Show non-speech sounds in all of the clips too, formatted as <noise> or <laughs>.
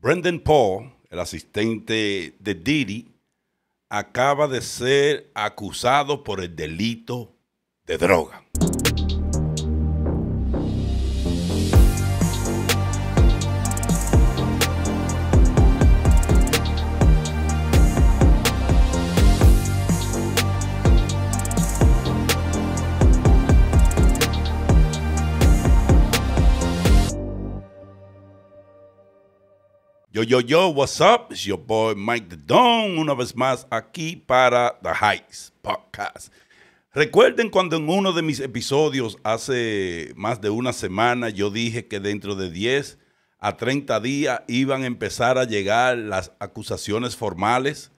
Brendan Paul, el asistente de Diddy, acaba de ser acusado por el delito de droga. Yo, yo, yo, what's up? It's your boy Mike the Don, una vez más aquí para The Heights Podcast. Recuerden cuando en uno de mis episodios hace más de una semana yo dije que dentro de 10 a 30 días iban a empezar a llegar las acusaciones formales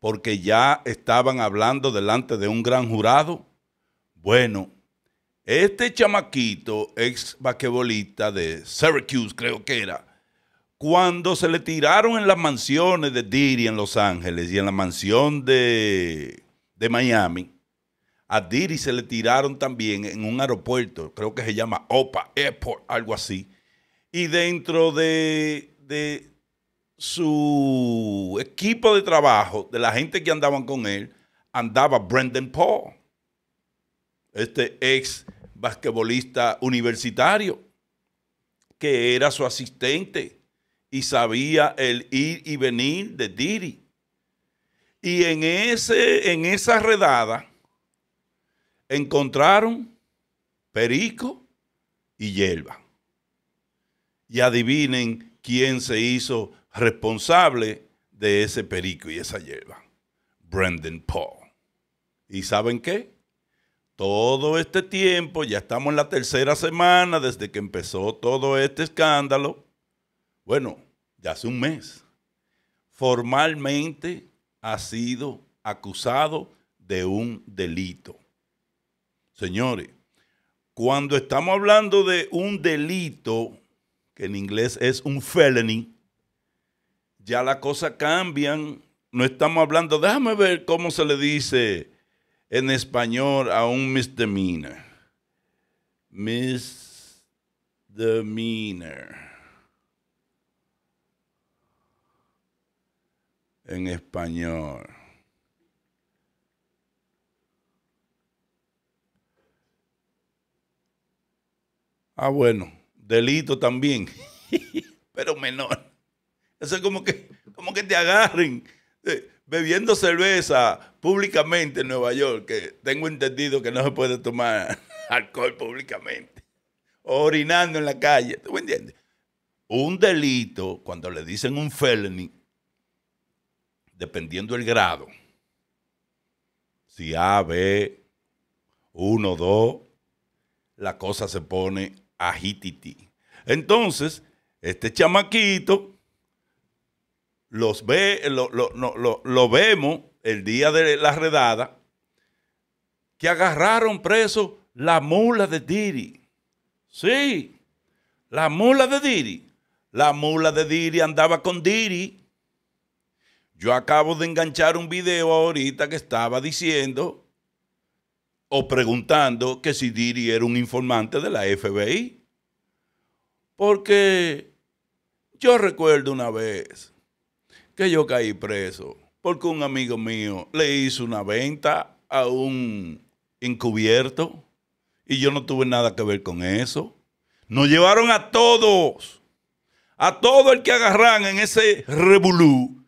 porque ya estaban hablando delante de un gran jurado. Bueno, este chamaquito, ex vaquebolista de Syracuse creo que era, cuando se le tiraron en las mansiones de Diri en Los Ángeles y en la mansión de, Miami, a Diri se le tiraron también en un aeropuerto, creo que se llama OPA Airport, algo así. Y dentro de, su equipo de trabajo, de la gente que andaban con él, andaba Brendan Paul, este ex basquetbolista universitario, que era su asistente y sabía el ir y venir de Diri. Y en, ese, en esa redada encontraron perico y hierba. Y adivinen quién se hizo responsable de ese perico y esa hierba. Brandon Paul. ¿Y saben qué? Todo este tiempo, ya estamos en la tercera semana desde que empezó todo este escándalo, bueno, ya hace un mes, formalmente ha sido acusado de un delito. Señores, cuando estamos hablando de un delito, que en inglés es un felony, ya la cosa cambian. No estamos hablando, déjame ver cómo se le dice en español a un misdemeanor. Misdemeanor. en español. Ah, bueno, delito también, <laughs> pero menor. Eso es como que, como que te agarren eh, bebiendo cerveza públicamente en Nueva York, que tengo entendido que no se puede tomar <laughs> alcohol públicamente, o orinando en la calle, ¿tú me entiendes? Un delito, cuando le dicen un felony, dependiendo el grado, si A, B, 1, 2, la cosa se pone agititi. Entonces, este chamaquito los ve, lo, lo, vemos el día de la redada, que agarraron preso la mula de Diri. Sí, la mula de Diri. La mula de Diri andaba con Diri. Yo acabo de enganchar un video ahorita que estaba diciendo o preguntando que si Diri era un informante de la FBI. Porque yo recuerdo una vez que yo caí preso porque un amigo mío le hizo una venta a un encubierto y yo no tuve nada que ver con eso. Nos llevaron a todos, a todo el que agarran en ese revolú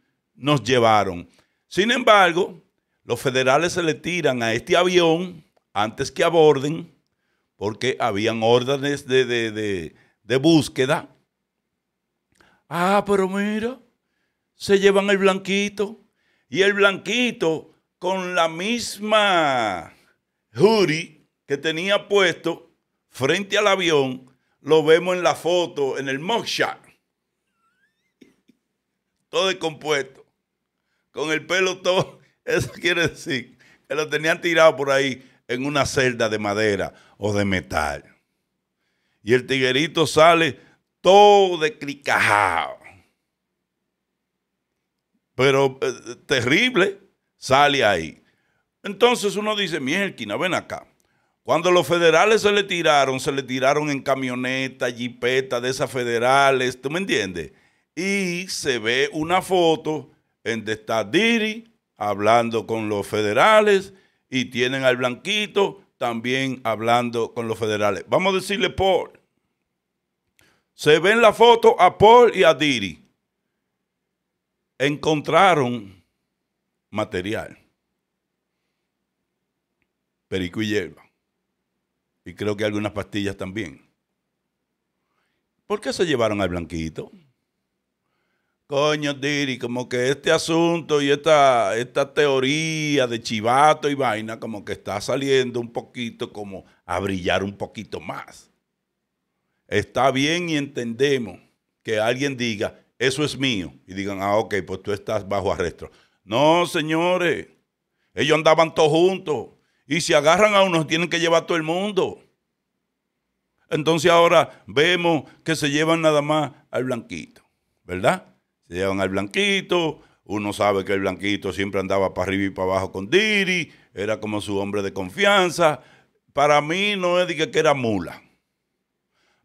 nos llevaron. Sin embargo, los federales se le tiran a este avión antes que aborden, porque habían órdenes de, búsqueda. Ah, pero mira, se llevan el blanquito. Y el blanquito, con la misma jury que tenía puesto frente al avión, lo vemos en la foto, en el mugshot. Todo compuesto con el pelo todo. <laughs> Eso quiere decir que lo tenían tirado por ahí en una celda de madera o de metal. Y el tiguerito sale todo de cricajado Pero eh, terrible, sale ahí. Entonces uno dice, mierda, ven acá. Cuando los federales se le tiraron, se le tiraron en camioneta, jipeta de esas federales, ¿tú me entiendes? Y se ve una foto en Diri hablando con los federales y tienen al Blanquito también hablando con los federales. Vamos a decirle Paul. Se ven la foto a Paul y a Diri. Encontraron material. Perico y hierba. Y creo que algunas pastillas también. ¿Por qué se llevaron al blanquito? Coño, Diri, como que este asunto y esta, esta teoría de chivato y vaina, como que está saliendo un poquito como a brillar un poquito más. Está bien y entendemos que alguien diga, eso es mío, y digan, ah, ok, pues tú estás bajo arresto. No, señores, ellos andaban todos juntos, y si agarran a uno, tienen que llevar a todo el mundo. Entonces ahora vemos que se llevan nada más al blanquito, ¿verdad? Le llevan al blanquito, uno sabe que el blanquito siempre andaba para arriba y para abajo con Diri, era como su hombre de confianza. Para mí no es de que era mula.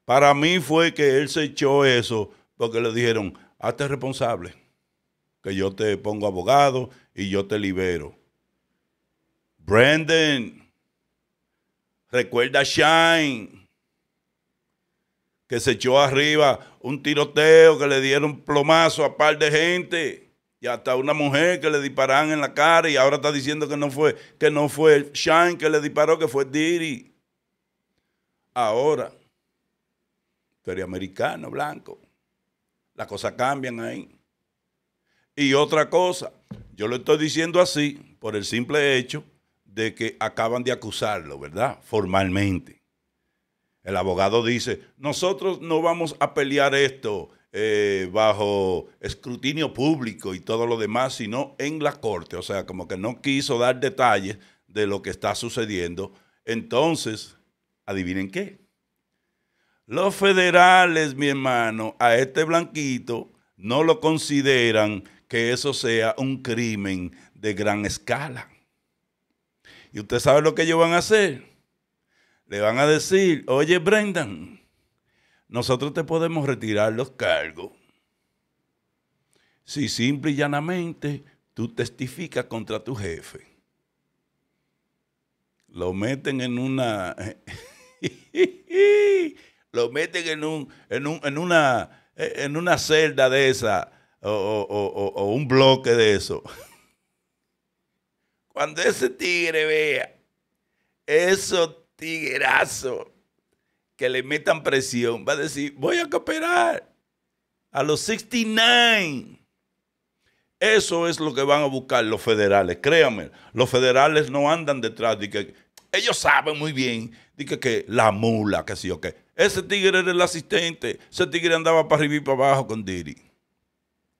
Para mí fue que él se echó eso porque le dijeron, hazte responsable, que yo te pongo abogado y yo te libero. Brandon, recuerda Shine que se echó arriba un tiroteo, que le dieron plomazo a par de gente y hasta una mujer que le dispararon en la cara y ahora está diciendo que no fue que no fue Shine que le disparó, que fue Diri. Ahora, pero americano, blanco. Las cosas cambian ahí. Y otra cosa, yo lo estoy diciendo así por el simple hecho de que acaban de acusarlo, ¿verdad? Formalmente. El abogado dice, nosotros no vamos a pelear esto eh, bajo escrutinio público y todo lo demás, sino en la corte. O sea, como que no quiso dar detalles de lo que está sucediendo. Entonces, adivinen qué. Los federales, mi hermano, a este blanquito no lo consideran que eso sea un crimen de gran escala. ¿Y usted sabe lo que ellos van a hacer? le van a decir, oye Brendan, nosotros te podemos retirar los cargos si simple y llanamente tú testificas contra tu jefe. Lo meten en una... <laughs> lo meten en, un, en, un, en, una, en una celda de esa o, un bloque de eso. <laughs> Cuando ese tigre vea eso tiguerazo que le metan presión, va a decir, voy a cooperar a los 69. Eso es lo que van a buscar los federales, créanme. Los federales no andan detrás de que ellos saben muy bien de que, la mula, que sí o que. Ese tigre era el asistente, ese tigre andaba para arriba y para abajo con Diri.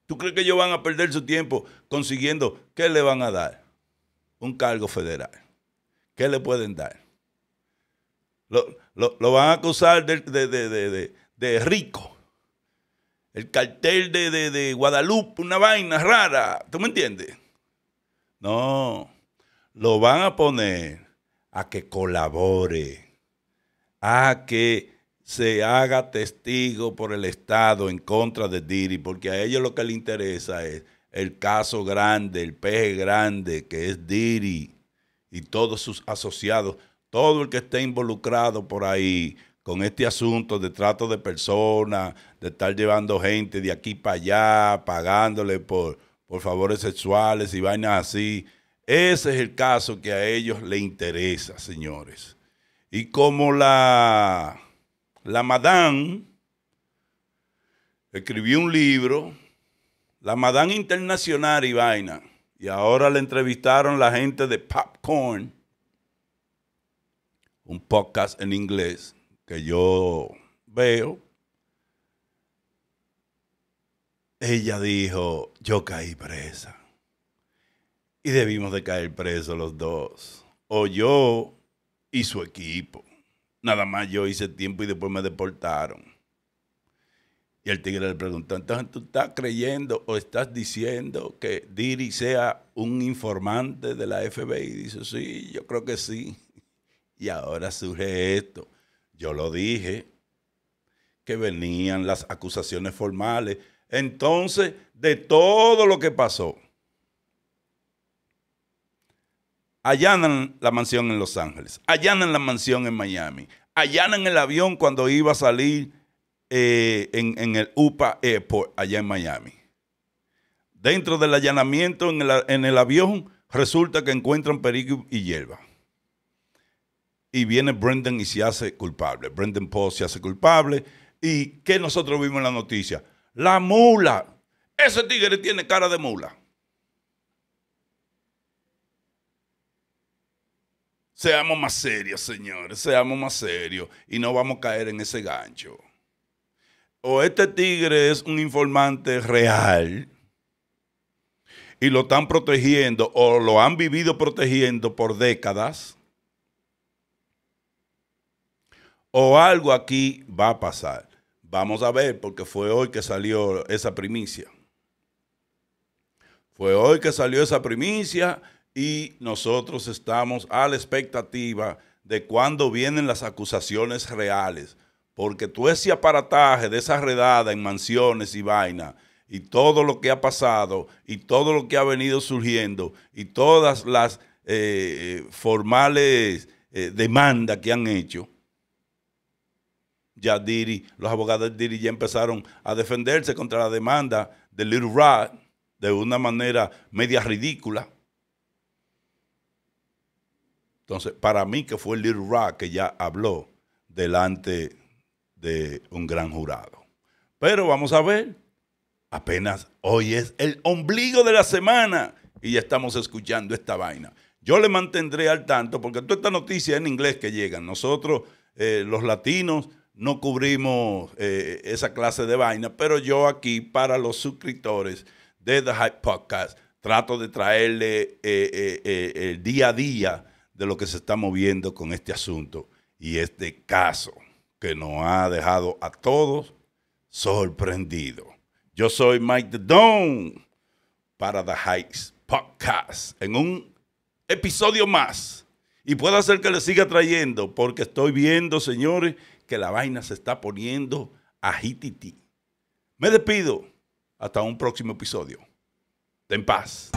¿Tú crees que ellos van a perder su tiempo consiguiendo qué le van a dar? Un cargo federal. ¿Qué le pueden dar? Lo, van a acusar de, de rico. El cartel de, Guadalupe, una vaina rara. ¿Tú me entiendes? No. Lo van a poner a que colabore, a que se haga testigo por el Estado en contra de Diri, porque a ellos lo que les interesa es el caso grande, el peje grande, que es Diri y todos sus asociados todo el que esté involucrado por ahí con este asunto de trato de personas, de estar llevando gente de aquí para allá, pagándole por, favores sexuales y vainas así. Ese es el caso que a ellos les interesa, señores. Y como la, la Madame escribió un libro, la Madame Internacional y vaina, y ahora le entrevistaron la gente de Popcorn, un podcast en inglés que yo veo. Ella dijo, yo caí presa. Y debimos de caer presos los dos. O yo y su equipo. Nada más yo hice tiempo y después me deportaron. Y el tigre le preguntó, entonces tú estás creyendo o estás diciendo que Diri sea un informante de la FBI. Y dice, sí, yo creo que sí. Y ahora surge esto. Yo lo dije, que venían las acusaciones formales. Entonces, de todo lo que pasó, allanan la mansión en Los Ángeles, allanan la mansión en Miami, allanan el avión cuando iba a salir eh, en, el UPA Airport allá en Miami. Dentro del allanamiento en el, avión resulta que encuentran perico y hierba y viene Brendan y se hace culpable. Brendan Post se hace culpable. ¿Y qué nosotros vimos en la noticia? La mula. Ese tigre tiene cara de mula. Seamos más serios, señores, seamos más serios y no vamos a caer en ese gancho. O este tigre es un informante real y lo están protegiendo o lo han vivido protegiendo por décadas o algo aquí va a pasar. Vamos a ver, porque fue hoy que salió esa primicia. Fue hoy que salió esa primicia y nosotros estamos a la expectativa de cuándo vienen las acusaciones reales. Porque todo ese aparataje de esa redada en mansiones y vaina, y todo lo que ha pasado, y todo lo que ha venido surgiendo, y todas las eh, eh, formales eh, demandas que han hecho, ya Diri, los abogados de Diri ya empezaron a defenderse contra la demanda de Little Rock de una manera media ridícula. Entonces, para mí que fue Little Rock que ya habló delante de un gran jurado. Pero vamos a ver, apenas hoy es el ombligo de la semana y ya estamos escuchando esta vaina. Yo le mantendré al tanto porque toda esta noticia en inglés que llegan. Nosotros, eh, los latinos, no cubrimos eh, esa clase de vaina, pero yo aquí para los suscriptores de The Hype Podcast trato de traerle eh, eh, el día a día de lo que se está moviendo con este asunto y este caso que nos ha dejado a todos sorprendidos. Yo soy Mike The Don para The Hype Podcast en un episodio más. Y puedo hacer que le siga trayendo porque estoy viendo, señores, que la vaina se está poniendo agititi. Me despido. Hasta un próximo episodio. Ten paz.